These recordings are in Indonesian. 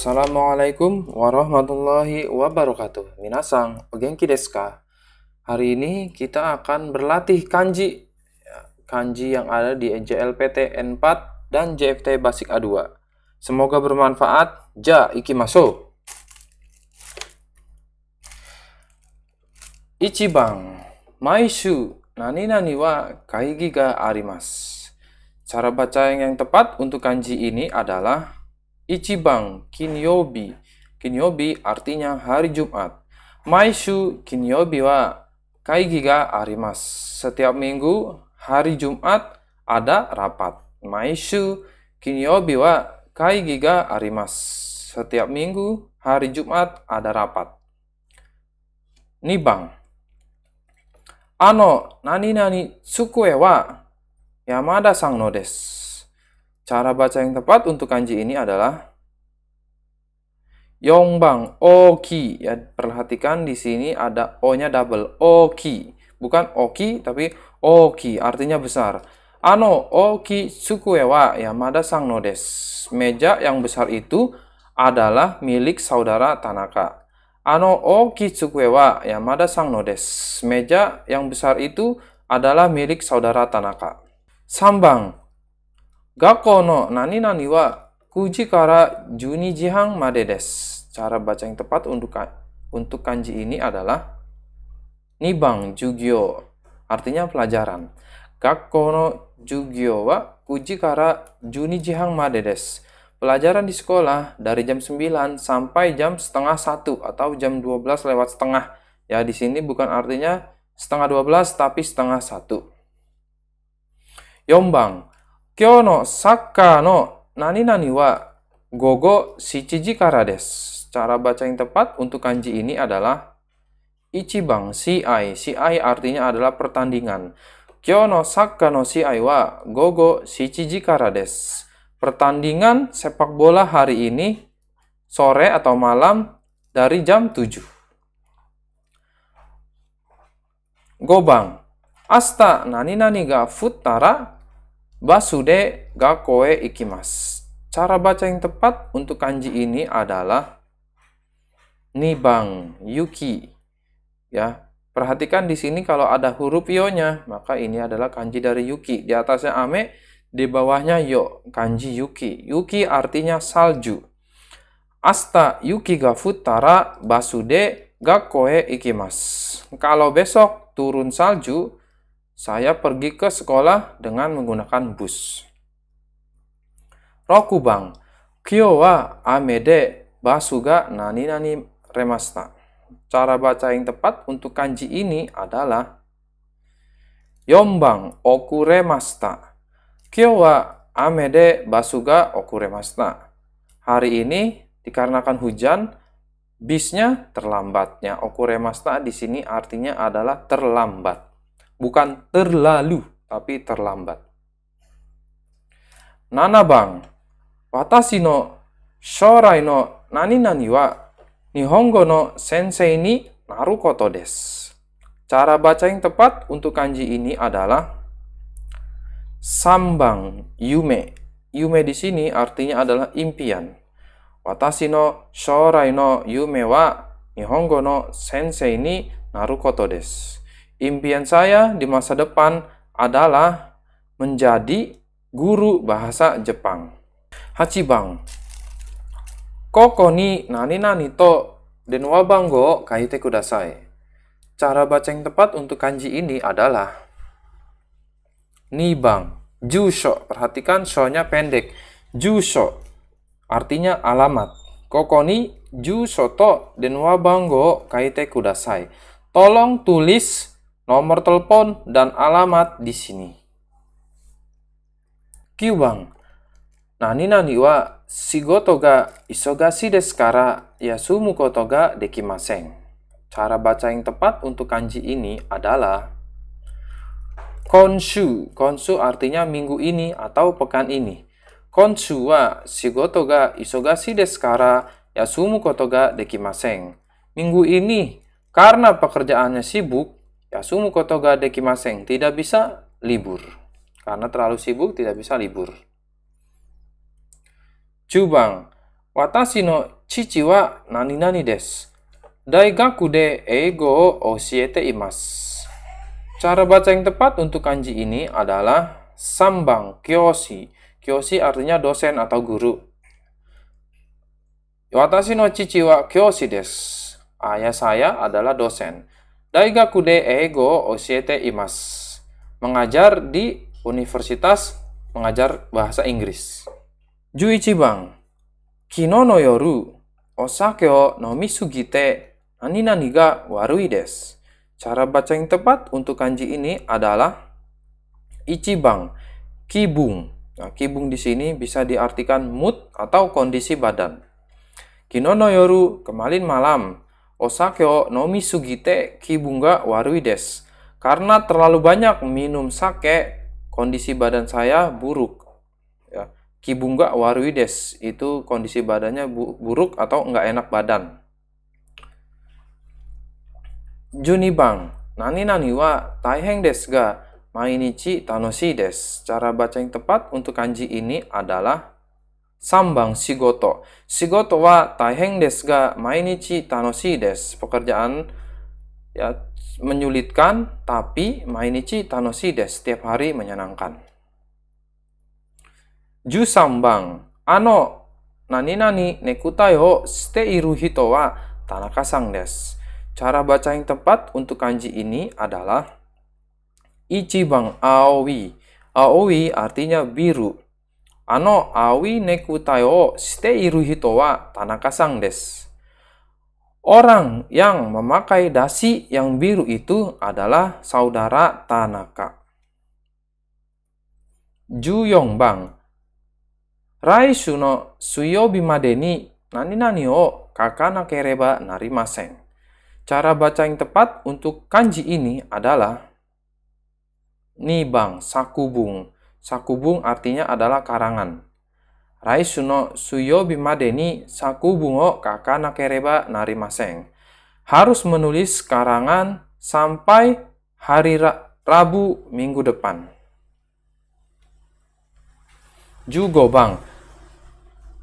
Assalamualaikum warahmatullahi wabarakatuh. Minasang, ogenki desu Hari ini kita akan berlatih kanji. Ya, kanji yang ada di JLPT N4 dan JFT Basic A2. Semoga bermanfaat. Ja ikimasu. Ichiban, maishu, nani nani wa kaigi ga arimas. Cara baca yang tepat untuk kanji ini adalah Ichibang Kinyobi. Kinyobi artinya hari Jumat. Maishu Kinyobi wa kaigi ga arimas. Setiap minggu hari Jumat ada rapat. Maishu Kinyobi wa kaigi ga arimas. Setiap minggu hari Jumat ada rapat. Nibang. Ano nani nani tsukue wa Yamada sang no desu. Cara baca yang tepat untuk kanji ini adalah Yongbang Oki. Ya, perhatikan di sini ada O-nya double. Oki. Bukan Oki, tapi Oki. Artinya besar. Ano Oki Tsukuewa. Ya, Mada Sang Nodes. Meja yang besar itu adalah milik saudara Tanaka. Ano Oki Tsukuewa. Ya, Mada Sang Nodes. Meja yang besar itu adalah milik saudara Tanaka. Sambang nani nani wa kuji 学校の何々は juni jihang madedes cara baca yang tepat untuk untuk kanji ini adalah Nibang Jugyo, artinya pelajaran. Gakko no Jugyo wa kuji kara juni jihang made Pelajaran di sekolah dari jam 9 sampai jam setengah satu atau jam 12 lewat setengah. Ya, di sini bukan artinya setengah 12 tapi setengah satu. Yombang, 今日のサッカーの何々は午後 Gogo 時からです cara Cara baca yang tepat untuk kanji ini adalah Ichiban CI. CI artinya adalah pertandingan. Kyo no sakka no wa gogo shichiji kara Pertandingan sepak bola hari ini sore atau malam dari jam 7. Gobang. Asta nani nani ga Futara. Basude gakoe ikimas. Cara baca yang tepat untuk kanji ini adalah nibang yuki. Ya, perhatikan di sini kalau ada huruf yo maka ini adalah kanji dari yuki. Di atasnya ame, di bawahnya yo, kanji yuki. Yuki artinya salju. Asta yuki ga futara basude gakoe ikimas. Kalau besok turun salju, saya pergi ke sekolah dengan menggunakan bus. Rokubang, kyo wa amede basuga nani nani remasta. Cara baca yang tepat untuk kanji ini adalah Yombang okuremasta. Kyo wa amede basuga okuremasta. Hari ini dikarenakan hujan, bisnya terlambatnya. Okuremasta di sini artinya adalah terlambat bukan terlalu, tapi terlambat. Nana bang, watashi no shorai no nani nani wa nihongo no sensei ni narukoto des. Cara baca yang tepat untuk kanji ini adalah sambang yume. Yume di sini artinya adalah impian. Watashi no shorai no yume wa nihongo no sensei ni narukoto des. Impian saya di masa depan adalah menjadi guru bahasa Jepang. Hachibang. Koko ni nani nani to den wabang go kaite kudasai. Cara baca yang tepat untuk kanji ini adalah bang Jusho. Perhatikan shonya pendek. Jusho. Artinya alamat. Koko ni jusho to den wabang go kaite kudasai. Tolong tulis nomor telepon, dan alamat di sini. Kiwang. Nani nani wa shigoto ga isogashi desu kara yasumu koto ga dekimasen. Cara baca yang tepat untuk kanji ini adalah konshu. Konshu artinya minggu ini atau pekan ini. Konshu wa shigoto ga isogashi desu kara yasumu koto ga dekimasen. Minggu ini karena pekerjaannya sibuk, Yasumu koto ga dekimasen, tidak bisa libur. Karena terlalu sibuk tidak bisa libur. Jubang, watashi no chichi wa nani nani des. Daigaku de eigo o oshiete imas. Cara baca yang tepat untuk kanji ini adalah sambang kyoshi. Kyoshi artinya dosen atau guru. Watashi no chichi wa kyoshi des. Ayah saya adalah dosen. Daigaku de ego osiete Imas. Mengajar di universitas mengajar bahasa Inggris. Juichi Bang. Kino no yoru Osake o nomi sugite nani nani ga warui des. Cara baca yang tepat untuk kanji ini adalah Ichibang, Kibung. Nah, kibung di sini bisa diartikan mood atau kondisi badan. Kino no yoru, kemarin malam. Osakyo Nomi Sugite, kibunga warui des. Karena terlalu banyak minum sake, kondisi badan saya buruk. Ya. Kibunga warui des itu kondisi badannya bu buruk atau nggak enak badan. Junibang, nani nani wa taiheng des ga mainichi tanoshi des. Cara baca yang tepat untuk kanji ini adalah Sambang wa mainichi desu. pekerjaan ya, menyulitkan, tapi mainichi tanoshii desu. Setiap hari menyenangkan. Jusambang. Ano nani nani nekutai ho steiru hito wa tanakasang desu. Cara baca yang tepat untuk kanji ini adalah Ichibang Aoi. Aoi artinya biru ano awi neku o shite iru hito wa tanaka-san Orang yang memakai dasi yang biru itu adalah saudara Tanaka. Ju Yongbang Raishu no suyo made ni nani nani o kakana kereba narimasen. Cara baca yang tepat untuk kanji ini adalah Nibang Sakubung Sakubung artinya adalah karangan. Rai Suno Suyo Bimadeni Sakubungo Kakana Kereba maseng. Harus menulis karangan sampai hari Rabu minggu depan. Jugo Bang.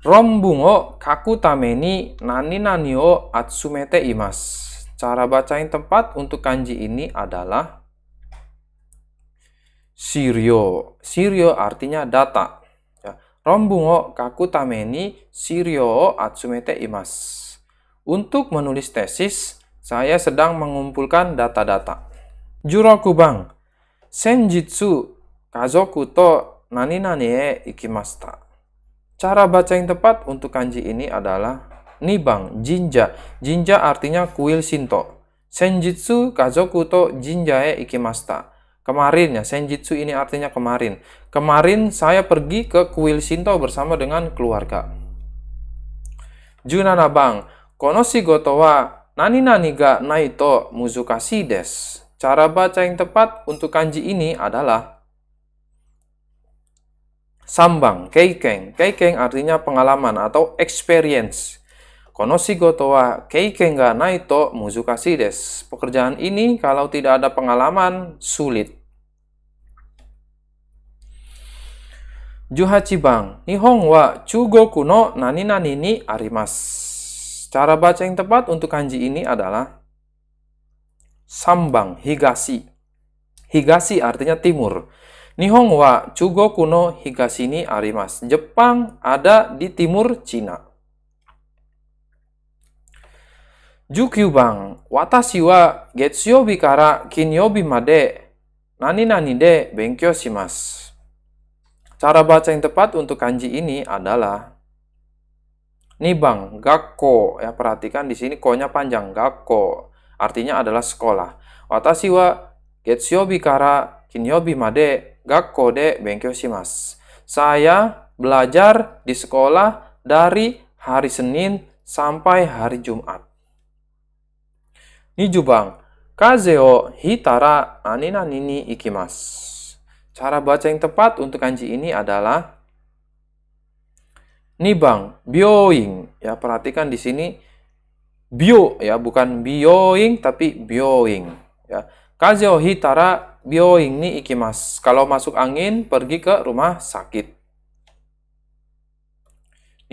Rombungo tameni nani nanio atsumete imas. Cara bacain tempat untuk kanji ini adalah Sirio. Sirio artinya data. Ya. Rombungo tameni sirio atsumete imas. Untuk menulis tesis, saya sedang mengumpulkan data-data. bang, senjitsu kazoku to nani nani e ikimasta. Cara baca yang tepat untuk kanji ini adalah nibang, jinja. Jinja artinya kuil Shinto. Senjitsu kazoku to jinja e ikimasta Kemarin ya, Senjitsu ini artinya kemarin. Kemarin saya pergi ke kuil Shinto bersama dengan keluarga. Junana bang, konoshi goto nani nani ga naito muzukashi des. Cara baca yang tepat untuk kanji ini adalah sambang, keikeng. Keikeng artinya pengalaman atau experience. Konoshi Gotowa wa keikeng ga naito muzukashi des. Pekerjaan ini kalau tidak ada pengalaman sulit. Juhachibang, Nihong wa Chugoku no nani nani ni arimas. Cara baca yang tepat untuk kanji ini adalah Sambang Higashi. Higashi artinya timur. Nihong wa Chugoku no Higashi ni arimas. Jepang ada di timur Cina. Jukyu bang watashi wa getsuyobi kara kinyobi made nani nani de benkyo shimasu. Cara baca yang tepat untuk kanji ini adalah nibang gakko ya perhatikan di sini konya panjang gakko artinya adalah sekolah. Watashi wa getsuyobi kara kinyobi made gakko de benkyou shimasu. Saya belajar di sekolah dari hari Senin sampai hari Jumat. Nijubang, kaze o hitara anina nini ikimasu. Cara baca yang tepat untuk kanji ini adalah nibang, bioing. Ya, perhatikan di sini bio ya, bukan bioing tapi bioing ya. Kajo hitara bioing ni ikimas. Kalau masuk angin pergi ke rumah sakit.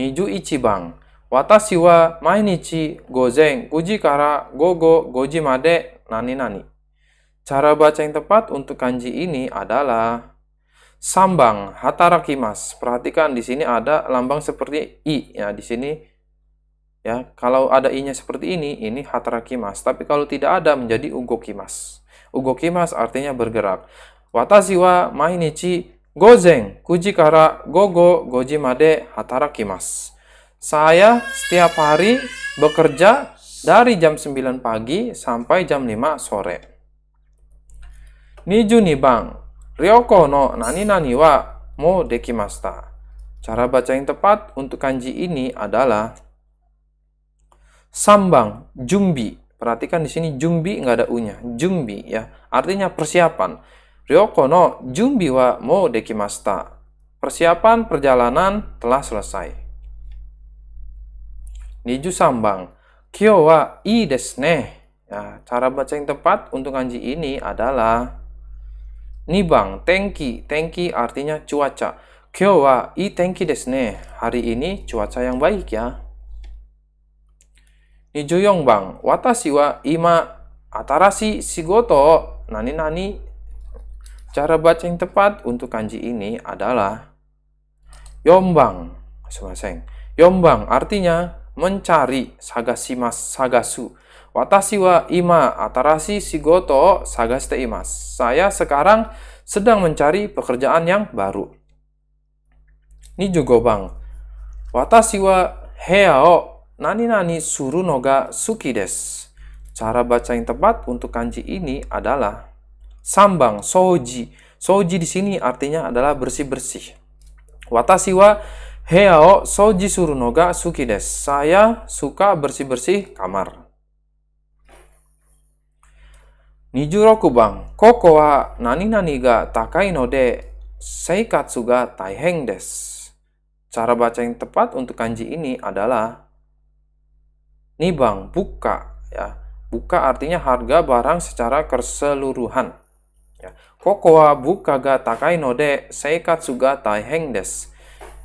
Niju ichibang. Watashi wa mainichi gozen kujikara kara gogo goji made nani nani. Cara baca yang tepat untuk kanji ini adalah sambang hatarakimas. Perhatikan di sini ada lambang seperti i ya di sini ya. Kalau ada i-nya seperti ini, ini hatarakimas. Tapi kalau tidak ada menjadi ugokimas. Ugokimas artinya bergerak. Watashi wa mainichi gozen kujikara gogo gojimade hatarakimas. Saya setiap hari bekerja dari jam 9 pagi sampai jam 5 sore. Niju bang. Ryoko no nani nani wa mo dekimasta. Cara baca yang tepat untuk kanji ini adalah sambang, jumbi. Perhatikan di sini jumbi nggak ada unya, jumbi ya. Artinya persiapan. Ryoko no jumbi wa mo dekimasta. Persiapan perjalanan telah selesai. Niju sambang. Kyo wa i desu ne. Ya, cara baca yang tepat untuk kanji ini adalah Nibang, tenki. Tenki artinya cuaca. Kyo wa i tenki desu ne. Hari ini cuaca yang baik ya. Nijuyong bang, watashi wa ima atarashi shigoto nani nani. Cara baca yang tepat untuk kanji ini adalah yombang. Sumaseng. Yombang artinya mencari sagasimas sagasu Watashi wa ima atarasi shigoto sagashite imas. Saya sekarang sedang mencari pekerjaan yang baru. bang. Watashi wa heao nani nani suru noga suki des. Cara baca yang tepat untuk kanji ini adalah sambang soji. Soji di sini artinya adalah bersih-bersih. Watashi wa heao soji suru noga suki des. Saya suka bersih-bersih kamar. 26 nani ga takai taiheng des. Cara baca yang tepat untuk kanji ini adalah nibang, buka. Ya. Buka artinya harga barang secara keseluruhan. Ya. Koko wa buka ga takai no de seikatsu ga taiheng des.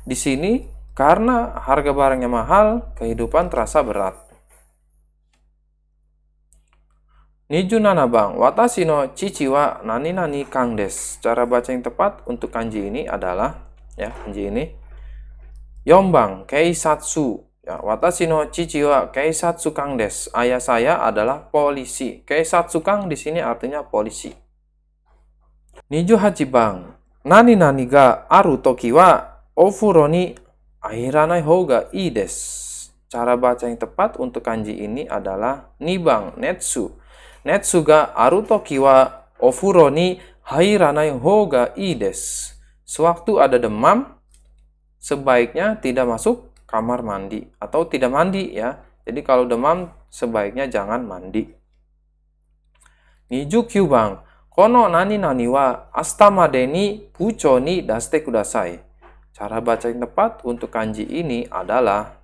Di sini, karena harga barangnya mahal, kehidupan terasa berat. Niju bang, watashi no chichi wa nani nani kang des. Cara baca yang tepat untuk kanji ini adalah ya kanji ini yombang keisatsu. Ya, watashi no chichi wa keisatsu kang des. Ayah saya adalah polisi. Keisatsu kang di sini artinya polisi. Niju bang, nani nani ga aru toki wa ofuro ni airanai hou ga i des. Cara baca yang tepat untuk kanji ini adalah nibang netsu ides. Sewaktu ada demam, sebaiknya tidak masuk kamar mandi atau tidak mandi ya. Jadi kalau demam sebaiknya jangan mandi. Nijukyubang. bang. Kono nani nani wa pucho puconi daste kudasai. Cara baca yang tepat untuk kanji ini adalah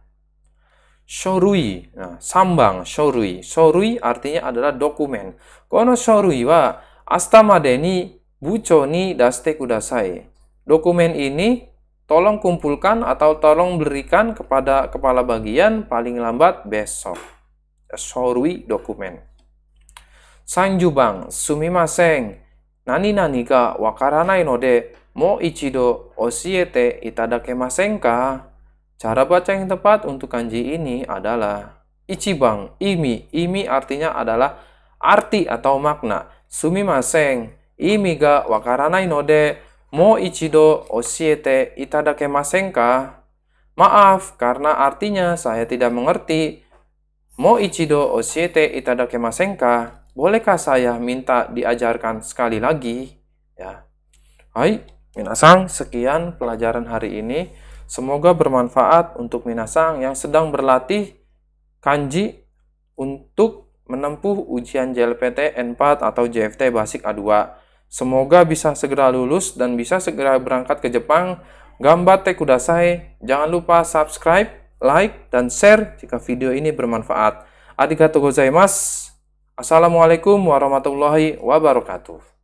shorui. Nah, sambang shorui. Shorui artinya adalah dokumen. Kono shorui wa astamadeni buconi daste kudasai. Dokumen ini tolong kumpulkan atau tolong berikan kepada kepala bagian paling lambat besok. Shorui dokumen. Sanjubang sumimaseng. Nani nani ka wakaranai no de mo ichido osiete itadakemasen ka? Cara baca yang tepat untuk kanji ini adalah Ichibang, imi. Imi artinya adalah arti atau makna. Sumimasen, imi ga wakaranai node, mo ichido osiete itadakemasen ka? Maaf, karena artinya saya tidak mengerti. Mo ichido osiete itadakemasen ka? Bolehkah saya minta diajarkan sekali lagi? Ya. Hai, minasang, sekian pelajaran hari ini. Semoga bermanfaat untuk Minasang yang sedang berlatih kanji untuk menempuh ujian JLPT N4 atau JFT Basic A2. Semoga bisa segera lulus dan bisa segera berangkat ke Jepang. Gambar kudasai. jangan lupa subscribe, like, dan share jika video ini bermanfaat. Arigatou gozaimasu. Assalamualaikum warahmatullahi wabarakatuh.